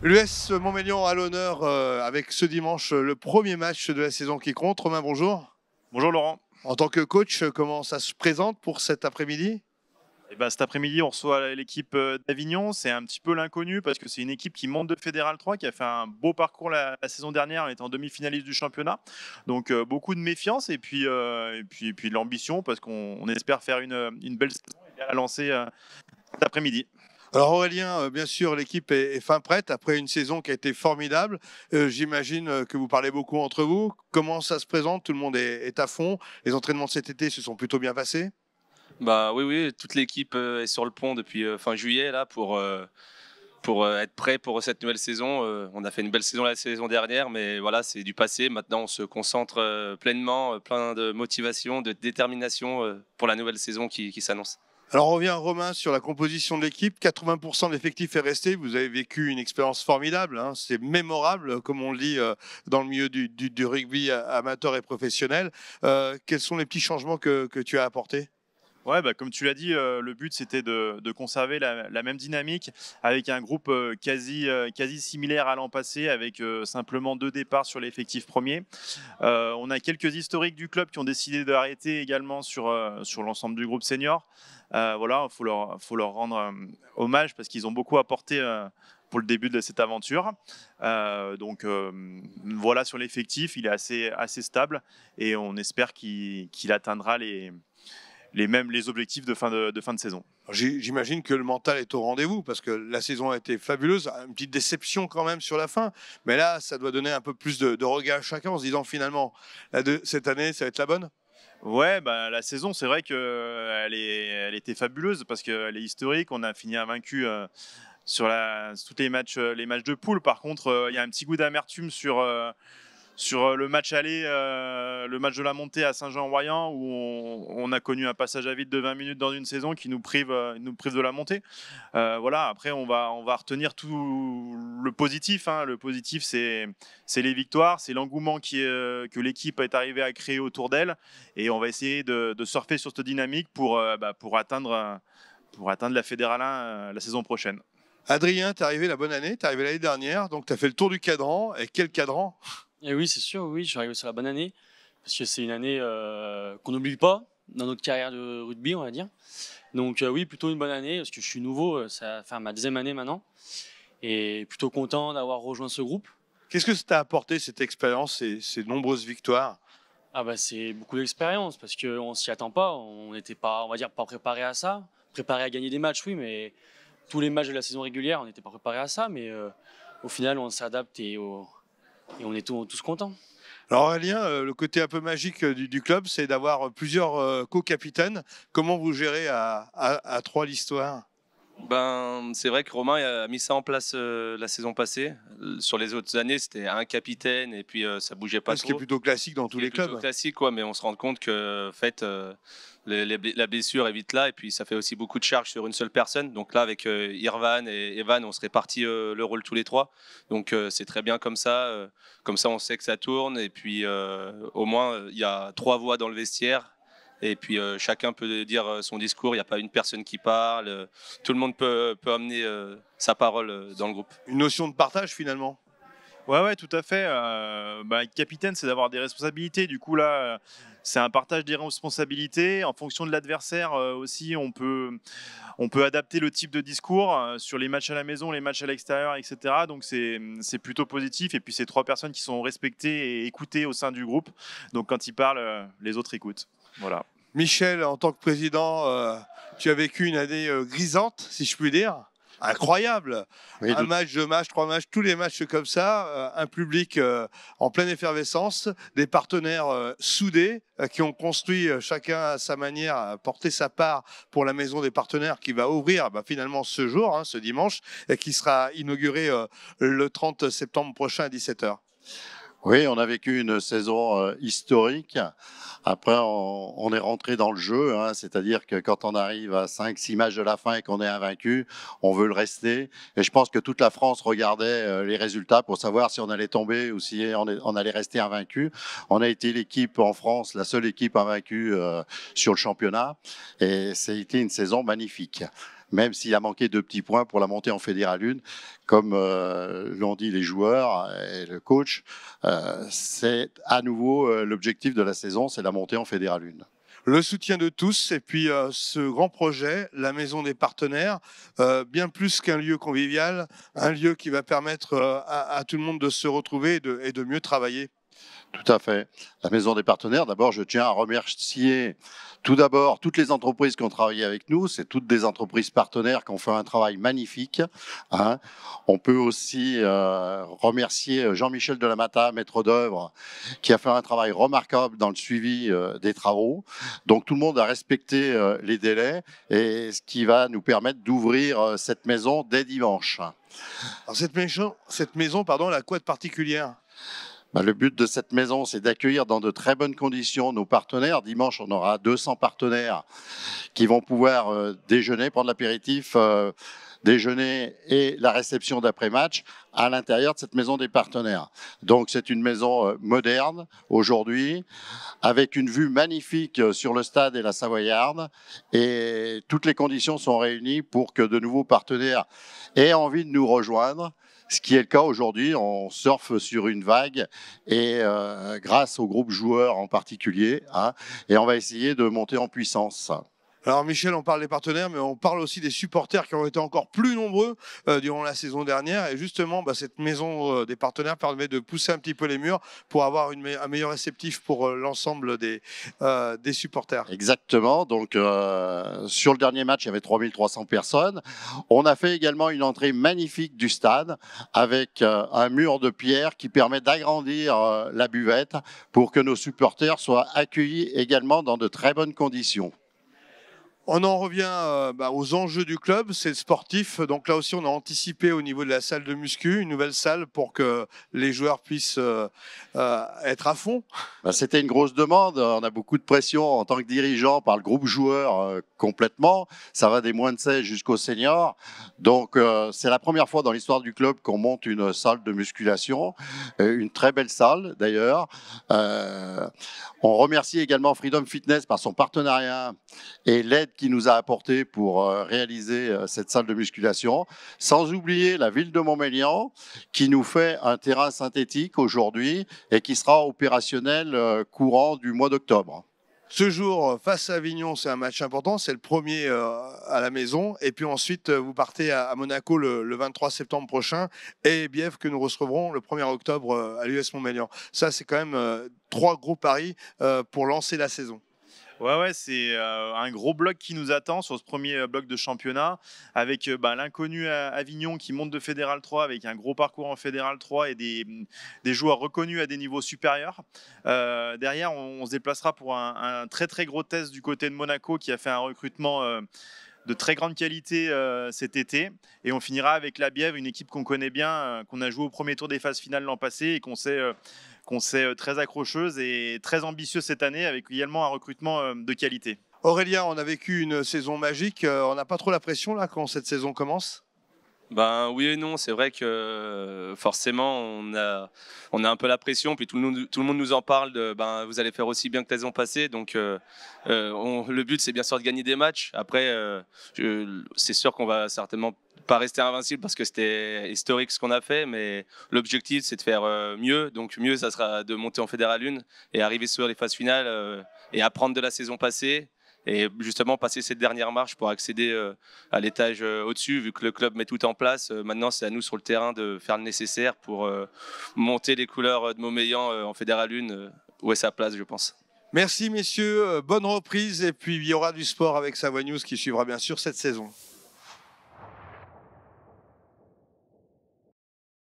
L'US Montmélian à l'honneur euh, avec ce dimanche le premier match de la saison qui compte. Romain, bonjour. Bonjour Laurent. En tant que coach, comment ça se présente pour cet après-midi eh ben, cet après-midi, on reçoit l'équipe euh, d'Avignon. C'est un petit peu l'inconnu parce que c'est une équipe qui monte de Fédéral 3, qui a fait un beau parcours la, saison dernière en étant demi-finaliste du championnat. Donc euh, beaucoup de méfiance et puis, et puis, puis l'ambition parce qu'on espère faire une, belle saison et la lancer cet après-midi. Alors Aurélien, euh, bien sûr, l'équipe est, fin prête après une saison qui a été formidable. Euh, j'imagine euh, que vous parlez beaucoup entre vous. Comment ça se présente Tout le monde est, à fond. Les entraînements de cet été se sont plutôt bien passés Bah oui, oui. Toute l'équipe est sur le pont depuis fin juillet là pour. pour être prêt pour cette nouvelle saison. on a fait une belle saison la saison dernière, mais voilà, c'est du passé. Maintenant, on se concentre pleinement, plein de motivation, de détermination pour la nouvelle saison qui s'annonce. Alors on revient à Romain sur la composition de l'équipe. 80% d'effectifs est resté. Vous avez vécu une expérience formidable. Hein. C'est mémorable, comme on le dit euh, dans le milieu du, rugby amateur et professionnel. Euh, quels sont les petits changements que, que tu as apportés Ouais, bah, comme tu l'as dit, euh, le but c'était de, conserver la, même dynamique avec un groupe euh, quasi, euh, quasi similaire à l'an passé, avec simplement deux départs sur l'effectif premier. on a quelques historiques du club qui ont décidé d'arrêter également sur, sur l'ensemble du groupe senior. voilà, il faut leur, faut leur rendre hommage parce qu'ils ont beaucoup apporté pour le début de cette aventure. donc voilà sur l'effectif, il est assez, assez stable et on espère qu'il atteindra les, les mêmes les objectifs de fin de, fin de saison. J'imagine que le mental est au rendez-vous parce que la saison a été fabuleuse, une petite déception quand même sur la fin, mais là ça doit donner un peu plus de, de regard à chacun en se disant finalement cette année ça va être la bonne. Ouais, bah, la saison, c'est vrai qu'elle elle était fabuleuse parce qu'elle est historique. On a fini invaincu vaincu euh, sur, la, tous les matchs, les matchs de poule. Par contre, euh, il y a un petit goût d'amertume sur. Euh, sur euh, le match aller, euh, le match de la montée à Saint-Jean-Royan, où on, a connu un passage à vide de 20 minutes dans une saison qui nous prive, euh, nous de la montée. voilà, après, on va, on va retenir tout le positif. Hein. Le positif, c'est les victoires, c'est l'engouement que l'équipe est arrivée à créer autour d'elle. Et on va essayer de, surfer sur cette dynamique pour, bah, pour, atteindre, pour atteindre la Fédérale 1 la saison prochaine. Adrien, es arrivé la bonne année, es arrivé l'année dernière, donc as fait le tour du cadran. Et quel cadran oui, c'est sûr, oui, je suis arrivé sur la bonne année, parce que c'est une année euh, qu'on n'oublie pas dans notre carrière de rugby, on va dire. Donc euh, oui, plutôt une bonne année, parce que je suis nouveau, euh, ça fait ma deuxième année maintenant, et plutôt content d'avoir rejoint ce groupe. Qu'est-ce que ça t'a apporté, cette expérience et ces nombreuses victoires ah bah c'est beaucoup d'expérience parce qu'on ne s'y attend pas, on n'était pas, on va dire, pas préparé à ça. Préparé à gagner des matchs, oui, mais tous les matchs de la saison régulière, on n'était pas préparé à ça. Mais au final, on s'adapte et au, et on est tous, contents. Alors Aurélien, euh, le côté un peu magique euh, du, club, c'est d'avoir euh, plusieurs co-capitaines. Comment vous gérez à trois l'histoire ben, c'est vrai que Romain a mis ça en place euh, la saison passée. Euh, sur les autres années, c'était un capitaine et puis euh, ça bougeait pas. Ce qui est plutôt classique dans tous les clubs. Classique, quoi, mais on se rend compte que, la blessure est vite là et puis ça fait aussi beaucoup de charges sur une seule personne. Donc là, avec Irvan et Evan, on se répartit le rôle tous les trois. Donc c'est très bien comme ça. comme ça, on sait que ça tourne et puis au moins il y a trois voix dans le vestiaire et puis euh, chacun peut dire euh, son discours, il n'y a pas une personne qui parle, euh, tout le monde peut, amener sa parole dans le groupe. Une notion de partage finalement Ouais, ouais, tout à fait. Bah, capitaine, c'est d'avoir des responsabilités. Du coup, là, c'est un partage des responsabilités. En fonction de l'adversaire aussi, on peut, on peut adapter le type de discours sur les matchs à la maison, les matchs à l'extérieur, etc. Donc, c'est plutôt positif. Et puis, c'est trois personnes qui sont respectées et écoutées au sein du groupe. Donc, quand ils parlent, les autres écoutent. Michel, en tant que président, euh, tu as vécu une année euh, grisante, si je puis dire incroyable. un match, deux matchs, trois matchs, tous les matchs comme ça, euh, un public en pleine effervescence, des partenaires soudés qui ont construit chacun à sa manière, porté sa part pour la maison des partenaires qui va ouvrir bah, finalement ce jour, hein, ce dimanche, et qui sera inaugurée le 30 septembre prochain à 17h. Oui, on a vécu une saison euh, historique. Après, on, est rentré dans le jeu, hein. c'est-à-dire que quand on arrive à 5-6 matchs de la fin et qu'on est invaincu, on veut le rester. Et je pense que toute la France regardait euh, les résultats pour savoir si on allait tomber ou si on, allait rester invaincu. On a été l'équipe en France, la seule équipe invaincue euh, sur le championnat. Et c'était été une saison magnifique même s'il a manqué deux petits points pour la montée en Fédéral 1. Comme euh, l'ont dit les joueurs et le coach, euh, c'est à nouveau euh, l'objectif de la saison, c'est la montée en Fédéral 1 le soutien de tous et puis ce grand projet, la maison des partenaires, bien plus qu'un lieu convivial, un lieu qui va permettre à, tout le monde de se retrouver et de mieux travailler. Tout à fait. La maison des partenaires, d'abord, je tiens à remercier tout d'abord toutes les entreprises qui ont travaillé avec nous. C'est toutes des entreprises partenaires qui ont fait un travail magnifique. Hein. On peut aussi euh, remercier euh, Jean-Michel Delamata, maître d'œuvre, qui a fait un travail remarquable dans le suivi euh, des travaux. Donc tout le monde a respecté les délais et ce qui va nous permettre d'ouvrir cette maison dès dimanche. cette maison, cette maison pardon, elle a quoi de particulière bah, le but de cette maison, c'est d'accueillir dans de très bonnes conditions nos partenaires. Dimanche, on aura 200 partenaires qui vont pouvoir euh, déjeuner, prendre l'apéritif, euh, déjeuner et la réception d'après-match à l'intérieur de cette maison des partenaires. Donc c'est une maison euh, moderne aujourd'hui, avec une vue magnifique sur le stade et la Savoyarde, et toutes les conditions sont réunies pour que de nouveaux partenaires aient envie de nous rejoindre ce qui est le cas aujourd'hui. On surfe sur une vague et euh, grâce au groupe joueur en particulier, hein, et on va essayer de monter en puissance. Alors Michel, on parle des partenaires, mais on parle aussi des supporters qui ont été encore plus nombreux euh, durant la saison dernière. Et justement, bah, cette maison euh, des partenaires permet de pousser un petit peu les murs pour avoir un meilleur réceptif pour euh, l'ensemble des, des supporters. Exactement. Donc sur le dernier match, il y avait 3300 personnes. On a fait également une entrée magnifique du stade avec un mur de pierre qui permet d'agrandir la buvette pour que nos supporters soient accueillis également dans de très bonnes conditions. On en revient euh, bah, aux enjeux du club, c'est sportif. Donc là aussi, on a anticipé au niveau de la salle de muscu, une nouvelle salle pour que les joueurs puissent euh, euh, être à fond. Bah, c'était une grosse demande. On a beaucoup de pression en tant que dirigeant par le groupe joueur complètement. Ça va des moins de 16 jusqu'aux seniors. Donc c'est la première fois dans l'histoire du club qu'on monte une salle de musculation, une très belle salle d'ailleurs. on remercie également Freedom Fitness par son partenariat et l'aide qui nous a apporté pour euh, réaliser euh, cette salle de musculation, sans oublier la ville de Montmélian qui nous fait un terrain synthétique aujourd'hui et qui sera opérationnel euh, courant du mois d'octobre. Ce jour, face à Avignon, c'est un match important. C'est le premier à la maison. Et puis ensuite, vous partez à Monaco le, 23 septembre prochain et Bief que nous recevrons le 1er octobre à l'US Montmélian. Ça, c'est quand même trois gros paris pour lancer la saison. Ouais, c'est euh, un gros bloc qui nous attend sur ce premier euh, bloc de championnat avec euh, bah, l'inconnu Avignon qui monte de Fédéral 3 avec un gros parcours en Fédéral 3 et mm, des, joueurs reconnus à des niveaux supérieurs. derrière, on, se déplacera pour un, très très gros test du côté de Monaco qui a fait un recrutement. de très grande qualité cet été. Et on finira avec la Bièvre, une équipe qu'on connaît bien, qu'on a joué au premier tour des phases finales l'an passé et qu'on sait qu'on sait euh, très accrocheuse et très ambitieuse cette année avec également un recrutement euh, de qualité. Aurélien, on a vécu une saison magique. Euh, on n'a pas trop la pression là quand cette saison commence ben oui et non, c'est vrai que euh, forcément on a, on a un peu la pression, puis tout le, tout le monde nous en parle de ben, vous allez faire aussi bien que la saison passée, donc euh, euh, le but c'est bien sûr de gagner des matchs. Après, c'est sûr qu'on va certainement pas rester invincible parce que c'était historique ce qu'on a fait, mais l'objectif c'est de faire mieux, donc mieux ça sera de monter en Fédéral 1 et arriver sur les phases finales et apprendre de la saison passée et justement passer cette dernière marche pour accéder euh, à l'étage euh, au-dessus, vu que le club met tout en place. Euh, maintenant, c'est à nous sur le terrain de faire le nécessaire pour monter les couleurs de Montmélian en Fédéral 1, où est sa place, je pense. Merci messieurs, bonne reprise et puis il y aura du sport avec Savoie News qui suivra bien sûr cette saison.